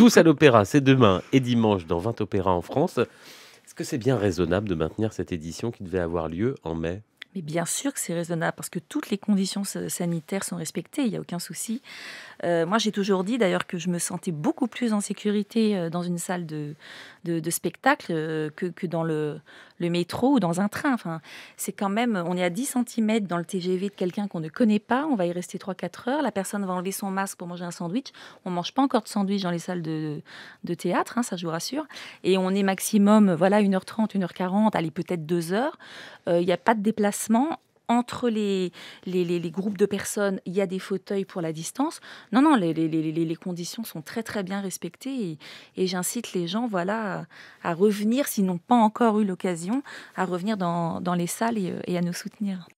tous à l'opéra, c'est demain et dimanche dans 20 opéras en France. Est-ce que c'est bien raisonnable de maintenir cette édition qui devait avoir lieu en mai mais bien sûr que c'est raisonnable parce que toutes les conditions sanitaires sont respectées, il n'y a aucun souci. Euh, moi, j'ai toujours dit d'ailleurs que je me sentais beaucoup plus en sécurité euh, dans une salle de, de, spectacle euh, que, dans le, métro ou dans un train. Enfin, c'est quand même, on est à 10 cm dans le TGV de quelqu'un qu'on ne connaît pas, on va y rester 3-4 heures, la personne va enlever son masque pour manger un sandwich. On ne mange pas encore de sandwich dans les salles de, théâtre, hein, ça je vous rassure. Et on est maximum, voilà, 1h30, 1h40, allez peut-être 2h. Il n'y a pas de déplacement entre les, groupes de personnes, il y a des fauteuils pour la distance. Non, non, les, conditions sont très très bien respectées et, j'incite les gens voilà, à, revenir, s'ils n'ont pas encore eu l'occasion, à revenir dans, les salles euh, et à nous soutenir.